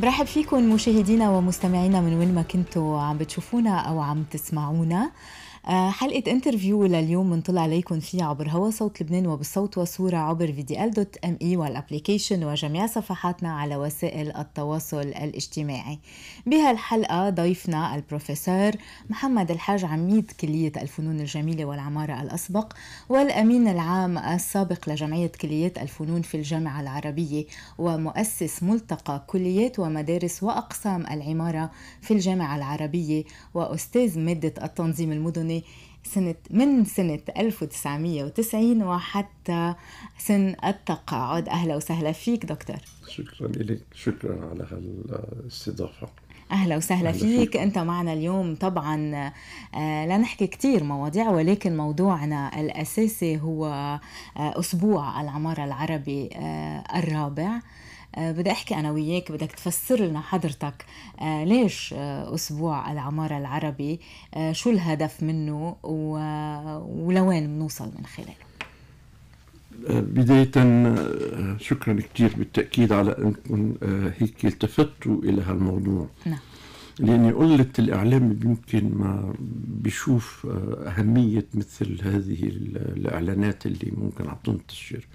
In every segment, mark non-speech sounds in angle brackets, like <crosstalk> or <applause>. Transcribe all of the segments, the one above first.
برحب فيكم مشاهدينا ومستمعينا من وين ما كنتوا عم بتشوفونا او عم تسمعونا آه، حلقة انترفيو لليوم منطلع عليكم فيها عبر هوا صوت لبنان وبالصوت والصورة عبر فيديال دوت ام اي والابليكيشن وجميع صفحاتنا على وسائل التواصل الاجتماعي بهالحلقة ضيفنا البروفيسور محمد الحاج عميد كلية الفنون الجميلة والعمارة الأسبق والأمين العام السابق لجمعية كليات الفنون في الجامعة العربية ومؤسس ملتقى كليات ومدارس وأقسام العمارة في الجامعة العربية وأستاذ مادة التنظيم المدني العالمي يعني سنة من سنة 1990 وحتى سن التقاعد أهلا وسهلا فيك دكتور شكرا لك شكرا على هالاستضافة اهلا وسهلا أهلا فيك. فيك انت معنا اليوم طبعا آه، لا نحكي كثير مواضيع ولكن موضوعنا الاساسي هو آه، اسبوع العماره العربي آه، الرابع آه، بدي احكي انا وياك بدك تفسر لنا حضرتك آه، ليش آه، اسبوع العماره العربي شو الهدف منه ولوين بنوصل من خلاله بداية شكرا كثير بالتأكيد على أنكم هيك التفتوا إلى هالموضوع نعم. لأني قلت الإعلام يمكن ما بشوف أهمية مثل هذه الإعلانات اللي ممكن عم تنتشر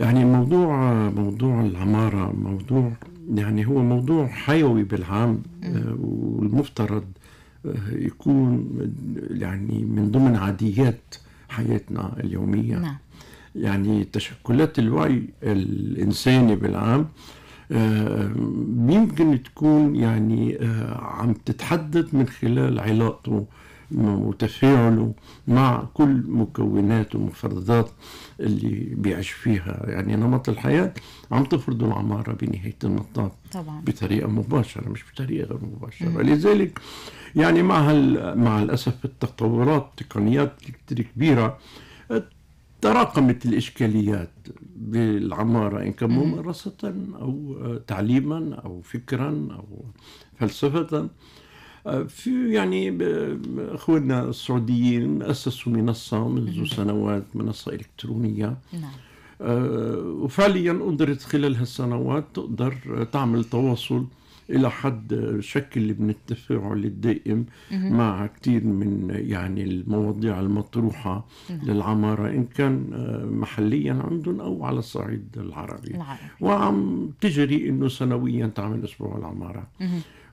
يعني موضوع موضوع العمارة موضوع يعني هو موضوع حيوي بالعام آه، والمفترض آه، يكون يعني من ضمن عاديات حياتنا اليومية نعم. يعني تشكلات الوعي الإنساني بالعام آه، يمكن تكون يعني عم تتحدد من خلال علاقته وتفاعله مع كل مكونات ومفردات اللي بيعيش فيها يعني نمط الحياة عم تفرض العمارة بنهاية المطاف طبعا بطريقة مباشرة مش بطريقة غير مباشرة مم. لذلك يعني مع مع الأسف التطورات التقنيات الكبيرة تراكمت الإشكاليات بالعمارة إن كان ممارسة أو تعليما أو فكرا أو فلسفة آه، في يعني اخواننا السعوديين اسسوا منصه منذ سنوات منصه الكترونيه نعم آه، وفعليا قدرت خلال هالسنوات تقدر تعمل تواصل الى حد شكل من التفاعل الدائم مع كثير من يعني المواضيع المطروحه للعماره ان كان آه، محليا عندهم او على الصعيد العربي العربي وعم تجري انه سنويا تعمل اسبوع العماره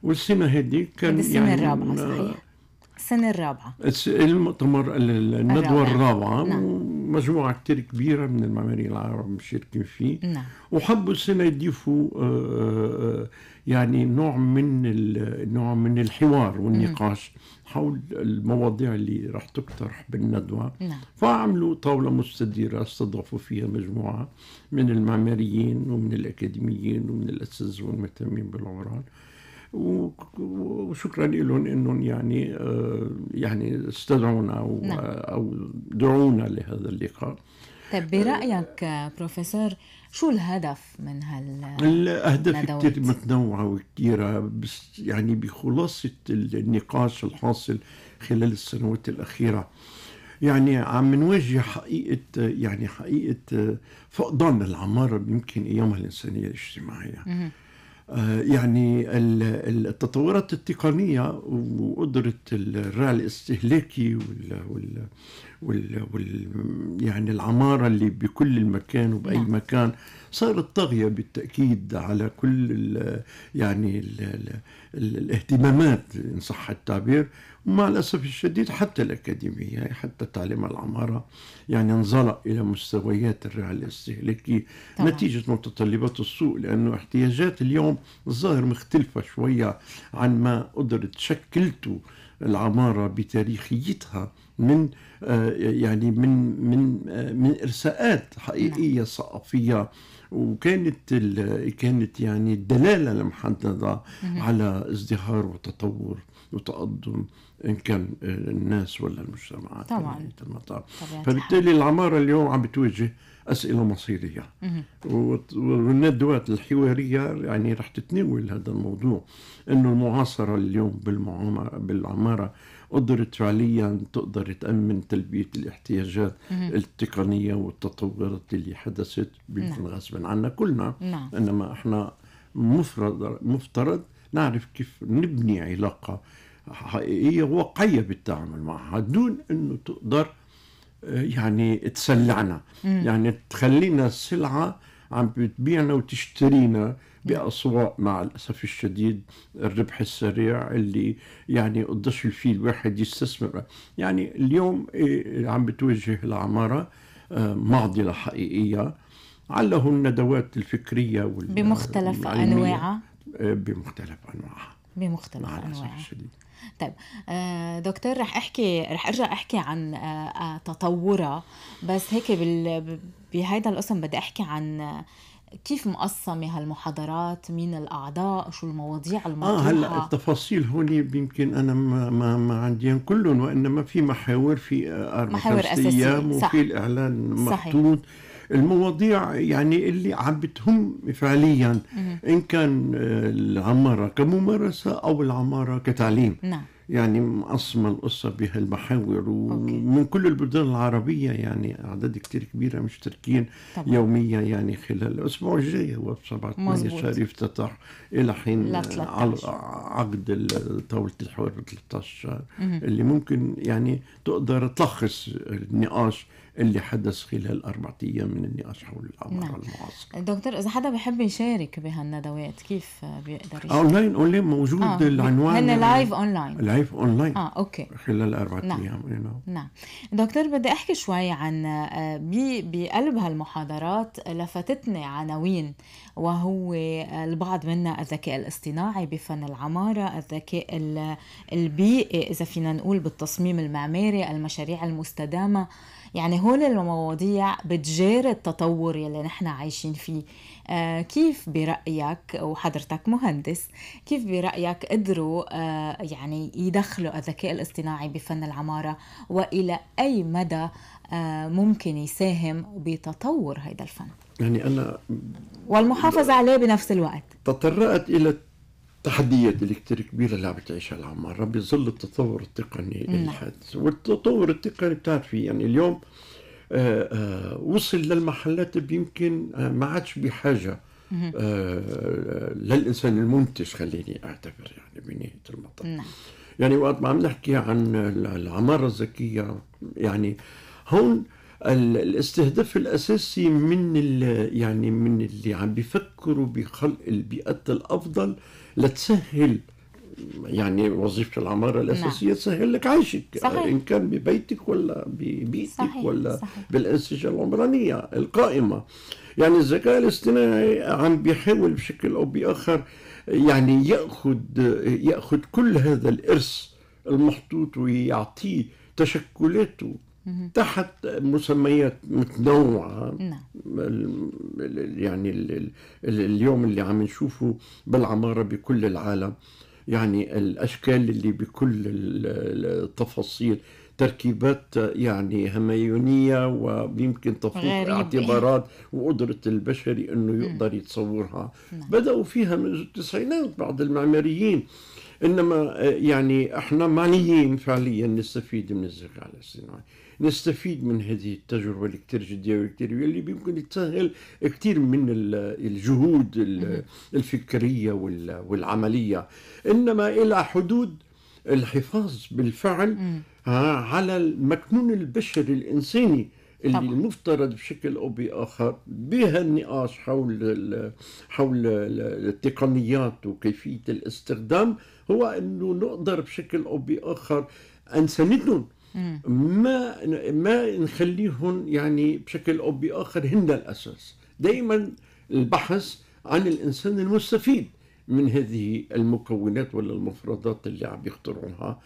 والسنه هذه كان السنه يعني الرابعه صحيح السنة الرابعة المؤتمر الندوة الرابعة نعم. ومجموعة كتير كبيرة من المعماريين العرب مشاركين فيه نعم. وحبوا السنة يضيفوا آه، آه، آه، يعني نوع من نوع من الحوار والنقاش حول المواضيع اللي راح تقترح بالندوة نعم. فعملوا طاولة مستديرة استضافوا فيها مجموعة من المعماريين ومن الأكاديميين ومن الأساتذة والمهتمين بالعمران وشكرا لهم انهم يعني آه، يعني استدعونا نعم. او دعونا لهذا اللقاء طيب برايك بروفيسور شو الهدف من هال الاهداف كثير متنوعه وكثيره بس يعني بخلاصه النقاش الحاصل خلال السنوات الاخيره يعني عم نواجه حقيقة يعني حقيقة فقدان العمارة يمكن أيامها الإنسانية الاجتماعية آه، يعني التطورات التقنية وقدرة الرعي الاستهلاكي وال, وال, وال, وال يعني العمارة اللي بكل المكان وبأي نعم. مكان صارت طاغية بالتأكيد على كل الـ يعني الـ الـ الاهتمامات إن صح التعبير مع الأسف الشديد حتى الأكاديمية حتى تعليم العمارة يعني انزلق إلى مستويات الرعاية الاستهلاكية نتيجة متطلبات السوق لأنه احتياجات اليوم الظاهر مختلفة شوية عن ما قدرت شكلته العمارة بتاريخيتها من آه، يعني من من آه، من إرساءات نعم. حقيقية ثقافية وكانت كانت يعني الدلاله المحدده على ازدهار وتطور وتقدم ان كان الناس ولا المجتمعات طبعا طبعا. فبالتالي العماره اليوم عم بتواجه اسئله مصيريه والندوات الحواريه يعني رح تتناول هذا الموضوع انه المعاصره اليوم بالعماره قدرت فعليا تقدر تامن تلبيه الاحتياجات مم. التقنيه والتطورات اللي حدثت نعم. غصبا عنا كلنا نعم. انما احنا مفترض مفترض نعرف كيف نبني علاقة حقيقية واقعية بالتعامل معها دون أنه تقدر آه، يعني تسلعنا مم. يعني تخلينا سلعة عم بتبيعنا وتشترينا بأسواق مع الأسف الشديد الربح السريع اللي يعني قديش فيه الواحد يستثمر يعني اليوم آه، عم بتوجه العمارة آه، معضلة حقيقية علّه الندوات الفكرية بمختلف أنواعها بمختلف انواعها بمختلف انواعها طيب آه، دكتور رح احكي رح ارجع احكي عن آه، آه، تطورها بس هيك بال... بهيدا القسم بدي احكي عن كيف مقسمة هالمحاضرات مين الأعضاء شو المواضيع المطروحة آه هلأ التفاصيل هون يمكن أنا ما, ما, ما عنديهم كلهم وإنما في محاور في أربع محاور أساسية أيام وفي الإعلان مخطوط صحيح. المواضيع يعني اللي عم بتهم فعليا ان كان آه، العماره كممارسه او العماره كتعليم نعم يعني مقسمة القصة بهالمحاور ومن كل البلدان العربية يعني أعداد كتير كبيرة مشتركين طبعا. يوميا يعني خلال الأسبوع الجاي هو 7 8 شهر يفتتح إلى حين عقد طاولة الحوار 13 شهر اللي ممكن يعني تقدر تلخص النقاش اللي حدث خلال أربعة أيام من النقاش حول الأمر نعم. دكتور إذا حدا بحب يشارك بهالندوات كيف بيقدر يشارك؟ أونلاين أونلاين موجود آه. العنوان هن لايف أونلاين لايف أونلاين آه أوكي خلال أربعة نعم. أيام you know. نعم دكتور بدي أحكي شوي عن آه، بقلب هالمحاضرات لفتتني عناوين وهو آه، البعض منا الذكاء الاصطناعي بفن العمارة الذكاء البيئي إذا فينا نقول بالتصميم المعماري المشاريع المستدامة يعني هون المواضيع بتجير التطور يلي نحن عايشين فيه آه كيف برأيك وحضرتك مهندس كيف برأيك قدروا آه يعني يدخلوا الذكاء الاصطناعي بفن العمارة وإلى أي مدى آه ممكن يساهم بتطور هذا الفن يعني أنا والمحافظة عليه بنفس الوقت تطرقت إلى التحديات اللي كتير كبيرة اللي عم تعيشها العمارة بظل التطور التقني الحادث نعم. والتطور التقني بتعرفي يعني اليوم آآ آه، آآ آه، وصل للمحلات يمكن آه، ما عادش بحاجة للإنسان المنتج خليني أعتبر يعني بنهاية المطاف نعم. يعني وقت ما عم نحكي عن العمارة الذكية يعني هون الاستهداف الاساسي من يعني من اللي عم بيفكروا بخلق البيئات الافضل لتسهل يعني وظيفة العمارة نعم. الأساسية نعم. تسهل لك عيشك آه، صحيح. إن كان ببيتك ولا ببيئتك صحيح. ولا بالأنسجة العمرانية القائمة يعني الذكاء الاصطناعي عم بيحاول بشكل أو بآخر يعني يأخذ يأخذ كل هذا الإرث المحطوط ويعطيه تشكلاته تحت مسميات متنوعة نعم. يعني اليوم اللي عم نشوفه بالعمارة بكل العالم يعني الأشكال اللي بكل التفاصيل تركيبات يعني هميونية ويمكن تفوق اعتبارات وقدرة البشري أنه يقدر يتصورها نعم. بدأوا فيها من التسعينات بعض المعماريين انما آه، يعني احنا معنيين فعليا نستفيد من الذكاء الاصطناعي نستفيد من هذه التجربة الكتير جدية والكتير اللي بيمكن تسهل كتير من الجهود الفكرية والعملية إنما إلى حدود الحفاظ بالفعل على المكنون البشري الإنساني اللي طبعا. المفترض بشكل او باخر بها النقاش حول الـ حول الـ التقنيات وكيفيه الاستخدام هو انه نقدر بشكل او باخر انسانتهم ما ما نخليهم يعني بشكل او باخر هن الاساس دائما البحث عن الانسان المستفيد من هذه المكونات ولا المفردات اللي عم يخترعوها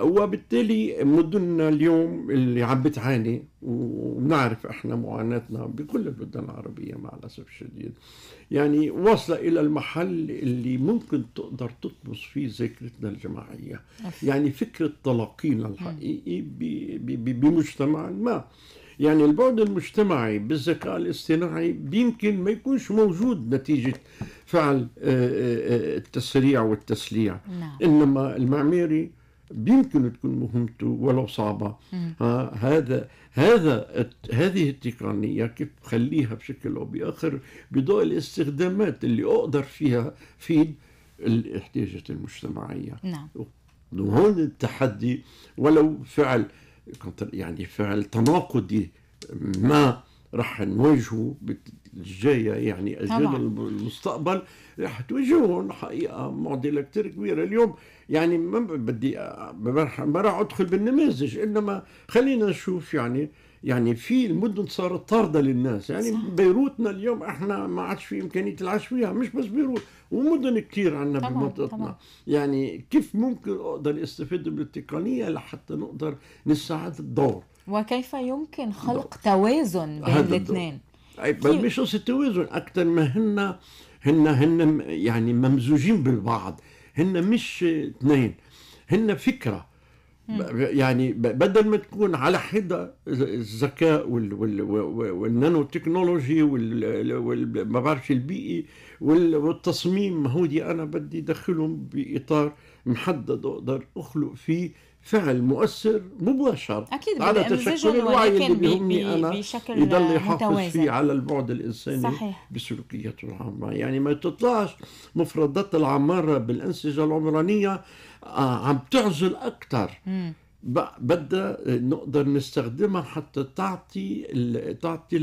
وبالتالي مدننا اليوم اللي عم بتعاني ونعرف احنا معاناتنا بكل البلدان العربيه مع الاسف الشديد يعني واصله الى المحل اللي ممكن تقدر تطمس فيه ذاكرتنا الجماعيه يعني فكره تلاقينا الحقيقي بمجتمع ما يعني البعد المجتمعي بالذكاء الاصطناعي يمكن ما يكونش موجود نتيجة فعل آه، آه، آه، التسريع والتسليع نعم. إنما المعماري بيمكن تكون مهمته ولو صعبه آه هذا هذا هذه التقنيه كيف بخليها بشكل او باخر بضوء الاستخدامات اللي اقدر فيها في الاحتياجات المجتمعيه نعم وهون التحدي ولو فعل يعني فعل تناقضي ما راح نواجهه بالجاية يعني أجيال المستقبل راح تواجههم حقيقة معضلة كتير كبيرة اليوم يعني ما بدي ما راح أدخل بالنماذج إنما خلينا نشوف يعني يعني في المدن صارت طاردة للناس يعني صح. بيروتنا اليوم احنا ما عادش في إمكانية العيش فيها مش بس بيروت ومدن كتير عندنا بمنطقتنا يعني كيف ممكن أقدر استفيد من التقنية لحتى نقدر نساعد الدور وكيف يمكن خلق توازن بين الاثنين مش قصه توازن اكثر ما هن هن هن يعني ممزوجين بالبعض هن مش اثنين هن فكره يعني بدل ما تكون على حده الذكاء وال وال والنانو تكنولوجي وال ما بعرفش البيئي والتصميم هودي انا بدي ادخلهم باطار محدد اقدر اخلق فيه فعل مؤثر مباشر أكيد على تشكل الوعي اللي بيهمني بي أنا بشكل يضل يحافظ فيه على البعد الإنساني صحيح. بسلوكياته العامة يعني ما تطلعش مفردات العمارة بالأنسجة العمرانية آه، عم تعزل أكثر بدها نقدر نستخدمها حتى تعطي تعطي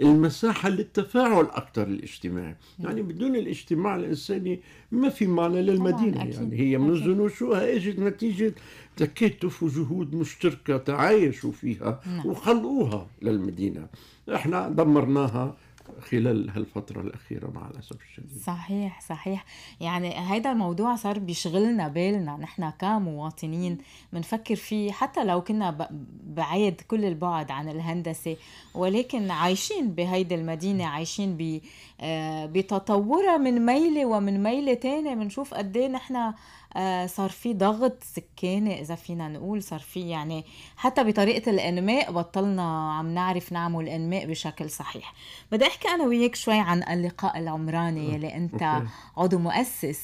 المساحه للتفاعل اكثر الاجتماعي، يعني بدون الاجتماع الانساني ما في معنى للمدينه يعني هي من نشوئها اجت نتيجه تكاتف وجهود مشتركه تعايشوا فيها نعم. وخلقوها للمدينه، احنا دمرناها خلال هالفترة الأخيرة مع الأسف الشديد صحيح صحيح يعني هيدا الموضوع صار بيشغلنا بالنا نحن كمواطنين بنفكر فيه حتى لو كنا بعيد كل البعد عن الهندسة ولكن عايشين بهيدي المدينة عايشين آه، بتطورها من ميلة ومن ميلة تانية بنشوف قد ايه نحن آه، صار في ضغط سكاني اذا فينا نقول صار في يعني حتى بطريقه الانماء بطلنا عم نعرف نعمل انماء بشكل صحيح بدي احكي انا وياك شوي عن اللقاء العمراني آه، يلي انت عضو مؤسس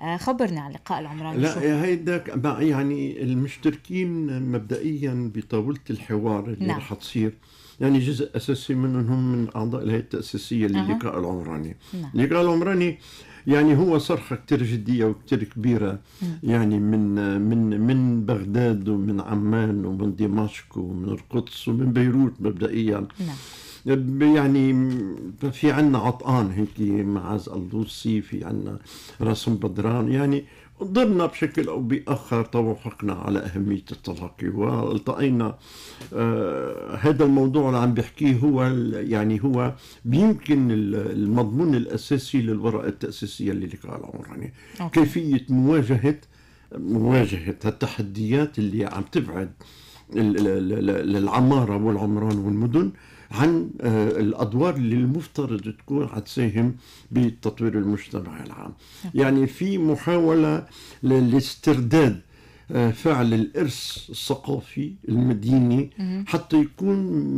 آه، خبرني عن اللقاء العمراني لا شو هيداك إيه، يعني المشتركين مبدئيا بطاوله الحوار اللي نعم. رح تصير يعني جزء اساسي منهم من اعضاء الهيئه التاسيسيه للقاء أه. العمراني نعم. اللقاء العمراني يعني هو صرخه كثير جديه وكثير كبيره يعني من من من بغداد ومن عمان ومن دمشق ومن القدس ومن بيروت مبدئيا نعم. يعني في عنا عطآن هيك معاذ الدوسي في عنا رسم بدران يعني ضمنا بشكل او باخر توافقنا على اهميه التلاقي والتقينا آه هذا الموضوع اللي عم بحكيه هو يعني هو يمكن المضمون الاساسي للورقه التاسيسيه للقاء العمراني كيفيه مواجهه مواجهه التحديات اللي عم تبعد العماره والعمران والمدن آه عن آه، الادوار اللي المفترض تكون حتساهم بتطوير المجتمع العام نعم. يعني في محاوله للاسترداد آه، فعل الارث الثقافي المديني حتى يكون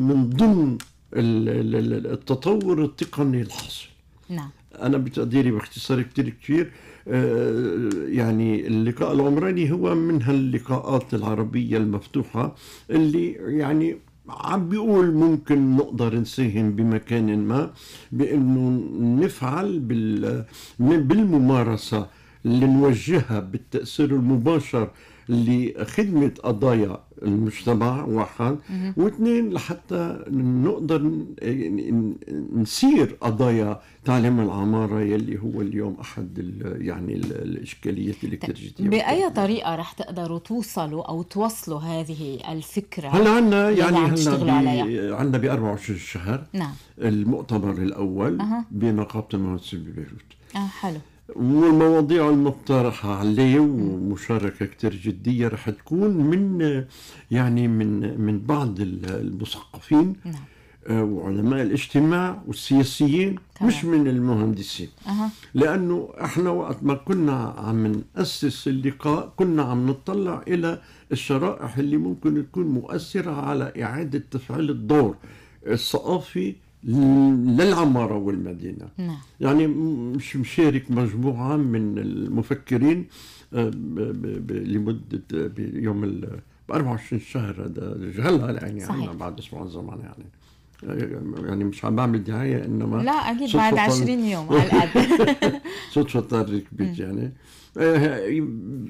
من ضمن التطور التقني الحاصل نعم انا بتقديري باختصار كثير كثير آه، يعني اللقاء العمراني هو من هاللقاءات العربيه المفتوحه اللي يعني عم بيقول ممكن نقدر نساهم بمكان ما بانه نفعل بالممارسه اللي نوجهها بالتاثير المباشر لخدمه قضايا المجتمع واحد واثنين لحتى نقدر نسير قضايا تعليم العماره يلي هو اليوم احد يعني الاشكاليات اللي كثير جديده باي طريقه رح تقدروا توصلوا او توصلوا هذه الفكره هلا عندنا يعني هلا عندنا ب 24 شهر نعم المؤتمر الاول أه. بنقابه المهندسين ببيروت اه حلو والمواضيع المقترحة عليه ومشاركة كتير جدية رح تكون من يعني من من بعض المثقفين نعم. آه، وعلماء الاجتماع والسياسيين طبعا. مش من المهندسين أه. لانه احنا وقت ما كنا عم ناسس اللقاء كنا عم نطلع الى الشرائح اللي ممكن تكون مؤثره على اعاده تفعيل الدور الثقافي للعمارة والمدينة نعم. يعني مش مشارك مجموعة من المفكرين آه، لمدة يوم ال 24 شهر هذا جهلها يعني صحيح. يعني بعد اسبوع زمان يعني يعني مش عم بعمل دعايه انما لا اكيد بعد 20 يوم على الاقل <laughs> صدفه كبير يعني آه،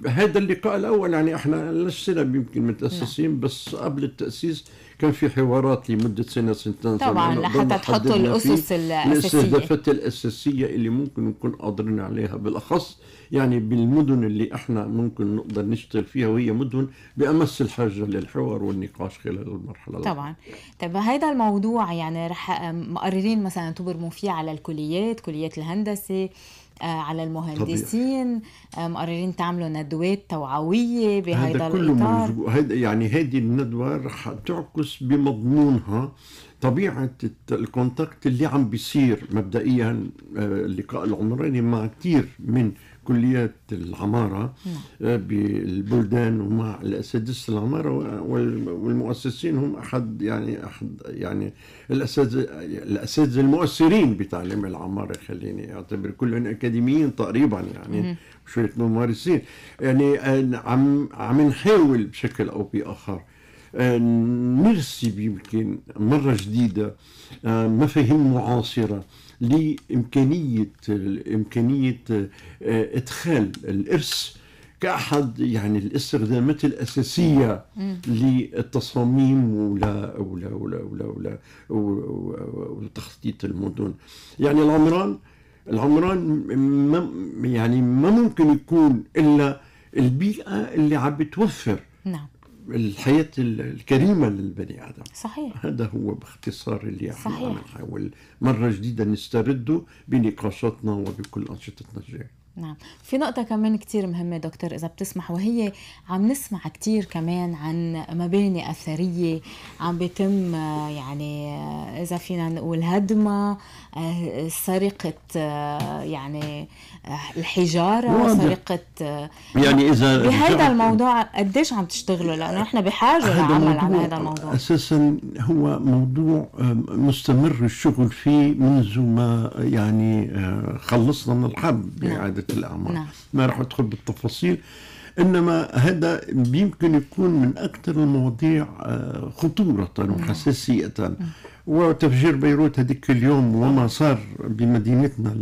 هذا اللقاء الاول يعني احنا لسنا يمكن متاسسين نعم. بس قبل التاسيس كان في حوارات لمده سنه سنتين طبعا لحتى تحطوا الاسس الاساسيه الاستهدافات الاساسيه اللي ممكن نكون قادرين عليها بالاخص يعني بالمدن اللي احنا ممكن نقدر نشتغل فيها وهي مدن بامس الحاجه للحوار والنقاش خلال المرحله طبعا طب هذا الموضوع يعني رح مقررين مثلا تبرموا فيه على الكليات كليات الهندسه آه، على المهندسين طبيعي. آه، مقررين تعملوا ندوات توعويه بهيدا هذا يعني هذه الندوه رح تعكس بمضمونها طبيعه الكونتاكت اللي عم بيصير مبدئيا آه، اللقاء العمراني مع كثير من كليات العمارة نعم. آه، بالبلدان ومع الأساتذة العمارة والمؤسسين هم أحد يعني أحد يعني الأساتذة المؤثرين بتعليم العمارة خليني أعتبر كلهم أكاديميين تقريبا يعني شوية ممارسين يعني آه، عم عم نحاول بشكل أو بآخر آه، نرسي يمكن مرة جديدة مفاهيم معاصرة لامكانيه امكانيه آه، ادخال الارث كأحد يعني الاستخدامات الأساسية للتصاميم ولا ولا ولا ولا ولا وتخطيط المدن يعني العمران العمران ما يعني ما ممكن يكون إلا البيئة اللي عم بتوفر نعم. الحياة الكريمة للبني آدم صحيح هذا هو باختصار اللي احنا نحاول مرة جديدة نسترده بنقاشاتنا وبكل أنشطتنا الجاية نعم في نقطة كمان كتير مهمة دكتور إذا بتسمح وهي عم نسمع كتير كمان عن مباني أثرية عم بيتم يعني إذا فينا نقول هدمها آه، سرقة آه، يعني آه، الحجارة سرقة يعني إذا بهذا الموضوع قديش عم تشتغلوا لأنه نحن بحاجة لعمل على هذا الموضوع أساسا هو موضوع مستمر الشغل فيه منذ ما يعني خلصنا من الحرب نعم. بإعادة الأعمار نعم. ما راح أدخل بالتفاصيل إنما هذا يمكن يكون من أكثر المواضيع آه، خطورة نعم. وحساسية نعم. وتفجير بيروت هذيك اليوم وما صار بمدينتنا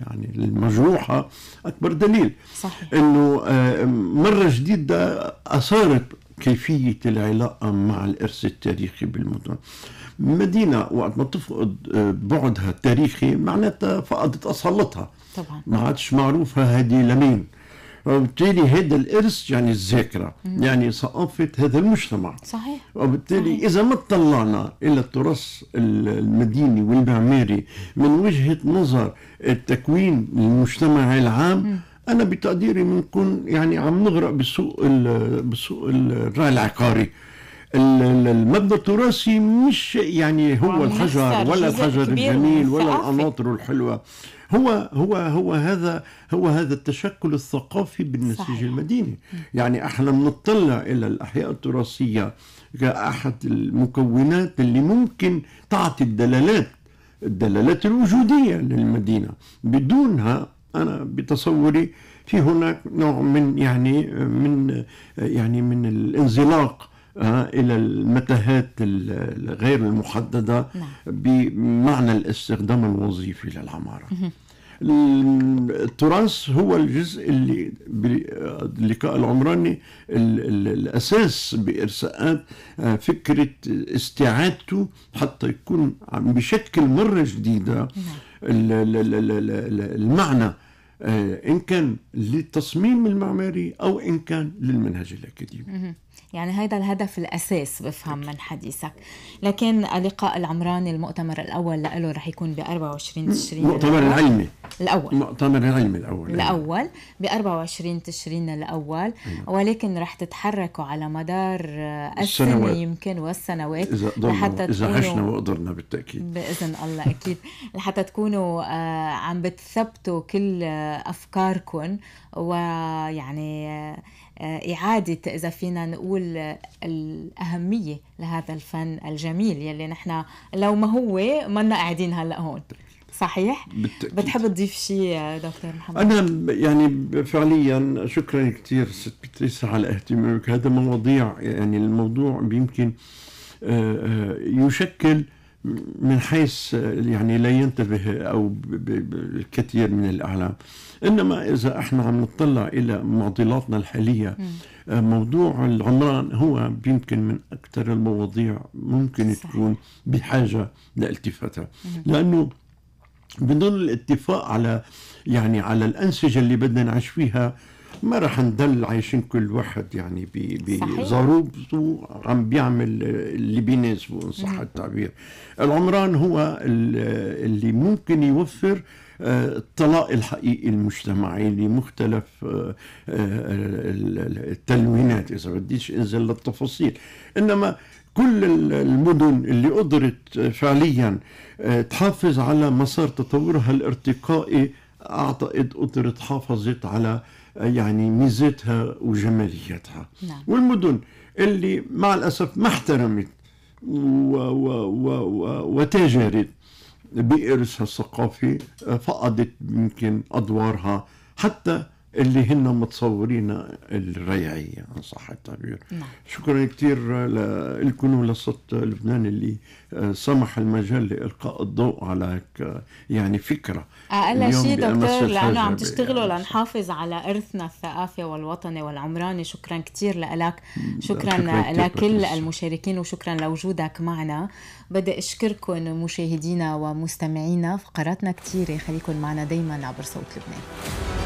يعني المجروحة أكبر دليل صحيح. أنه آه، مرة جديدة أثارت كيفية العلاقة مع الإرث التاريخي بالمدن مدينه وقت ما تفقد آه، بعدها التاريخي معناتها فقدت اصالتها طبعا ما عادش معروفه هذه لمين وبالتالي هذا الارث يعني الذاكره يعني ثقافه هذا المجتمع صحيح وبالتالي صحيح. اذا ما اطلعنا الى التراث المديني والمعماري من وجهه نظر التكوين المجتمعي العام مم. انا بتقديري بنكون يعني عم نغرق بسوق بسوق الراي العقاري المبنى التراثي مش يعني هو الحجر ولا الحجر الجميل ولا القناطر الحلوه هو هو هو هذا هو هذا التشكل الثقافي بالنسيج المديني يعني احنا بنطلع الى الاحياء التراثيه كاحد المكونات اللي ممكن تعطي الدلالات الدلالات الوجوديه للمدينه بدونها انا بتصوري في هناك نوع من يعني من يعني من الانزلاق إلى المتاهات غير المحددة نعم. بمعنى الاستخدام الوظيفي للعمارة التراث هو الجزء اللي باللقاء العمراني الاساس بارساءات آه، فكره استعادته حتى يكون بشكل مره جديده نعم. المعنى آه، إن كان للتصميم المعماري أو إن كان للمنهج الأكاديمي يعني هذا الهدف الأساس بفهم من حديثك لكن اللقاء العمراني المؤتمر الأول له رح يكون ب 24 تشرين المؤتمر العلمي الأول المؤتمر العلمي الأول أيوة. الأول ب 24 تشرين الأول أيوة. ولكن رح تتحركوا على مدار السنة يمكن والسنوات لحتى إذا عشنا وقدرنا بالتأكيد بإذن الله أكيد لحتى تكونوا آه، عم بتثبتوا كل آه، أفكاركم ويعني آه، إعادة إذا فينا نقول الأهمية لهذا الفن الجميل يلي نحن لو ما هو ما قاعدين هلأ هون صحيح؟ بالتأكيد. بتحب تضيف شيء آه، دكتور محمد؟ أنا يعني فعليا شكرا كثير ست بتريسا على اهتمامك هذا مواضيع يعني الموضوع يمكن آه، يشكل من حيث يعني لا ينتبه أو الكثير من الإعلام إنما إذا إحنا عم نطلع إلى معضلاتنا الحالية موضوع العمران هو يمكن من أكثر المواضيع ممكن صح. تكون بحاجة لالتفاتها لأنه بدون الاتفاق على يعني على الأنسجة اللي بدنا نعيش فيها ما راح ندل عايشين كل واحد يعني بظروفه عم بيعمل اللي بيناسبه ان صح التعبير العمران هو اللي ممكن يوفر آه، الطلاق الحقيقي المجتمعي لمختلف آه، آه، التلوينات اذا بديش انزل للتفاصيل انما كل المدن اللي قدرت فعليا تحافظ على مسار تطورها الارتقائي اعتقد قدرت حافظت على آه يعني ميزتها وجماليتها نعم. والمدن اللي مع الأسف ما احترمت و و و و وتاجرت بإرثها الثقافي فقدت يمكن أدوارها حتى اللي هن متصورين الريعية إن صح التعبير نعم. شكرا كثير لكم ولصوت لبنان اللي سمح المجال لإلقاء الضوء على يعني فكرة أقل آه، شيء دكتور لأنه عم تشتغلوا لنحافظ على إرثنا الثقافي والوطني والعمراني شكرا كثير لك شكرا لكل المشاركين وشكرا لوجودك معنا بدي أشكركم مشاهدينا ومستمعينا فقراتنا كثيرة خليكم معنا دايما عبر صوت لبنان